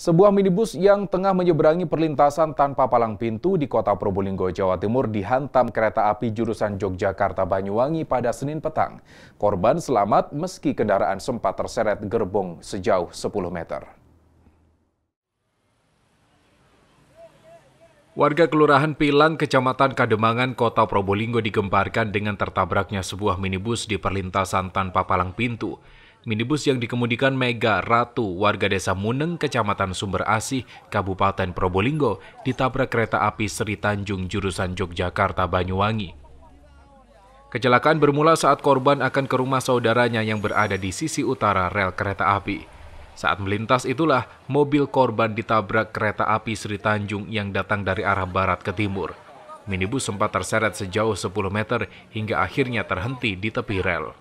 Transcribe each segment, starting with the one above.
Sebuah minibus yang tengah menyeberangi perlintasan tanpa palang pintu di kota Probolinggo, Jawa Timur dihantam kereta api jurusan Yogyakarta Banyuwangi pada Senin petang. Korban selamat meski kendaraan sempat terseret gerbong sejauh 10 meter. Warga Kelurahan Pilang, Kecamatan Kademangan, Kota Probolinggo digemparkan dengan tertabraknya sebuah minibus di perlintasan tanpa palang pintu. Minibus yang dikemudikan Mega Ratu warga desa Muneng, kecamatan Sumber Asih, Kabupaten Probolinggo, ditabrak kereta api Sri Tanjung jurusan Yogyakarta Banyuwangi. Kecelakaan bermula saat korban akan ke rumah saudaranya yang berada di sisi utara rel kereta api. Saat melintas itulah mobil korban ditabrak kereta api Sri Tanjung yang datang dari arah barat ke timur. Minibus sempat terseret sejauh 10 meter hingga akhirnya terhenti di tepi rel.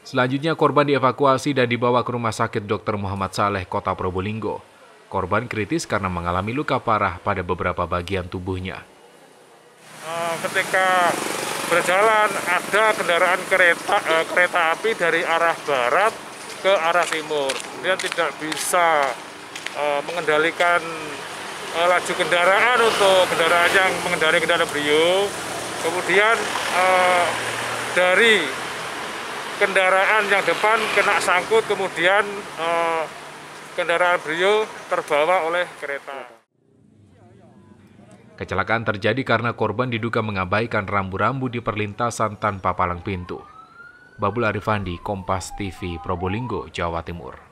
Selanjutnya korban dievakuasi dan dibawa ke Rumah Sakit Dr. Muhammad Saleh, Kota Probolinggo. Korban kritis karena mengalami luka parah pada beberapa bagian tubuhnya. Eh, ketika berjalan ada kendaraan kereta eh, kereta api dari arah barat ke arah timur, kemudian tidak bisa eh, mengendalikan eh, laju kendaraan untuk kendaraan yang mengendari kendaraan brio. Kemudian eh, dari kendaraan yang depan kena sangkut kemudian eh, kendaraan brio terbawa oleh kereta. Kecelakaan terjadi karena korban diduga mengabaikan rambu-rambu di perlintasan tanpa palang pintu. Babul Arifandi, Kompas TV, Probolinggo, Jawa Timur.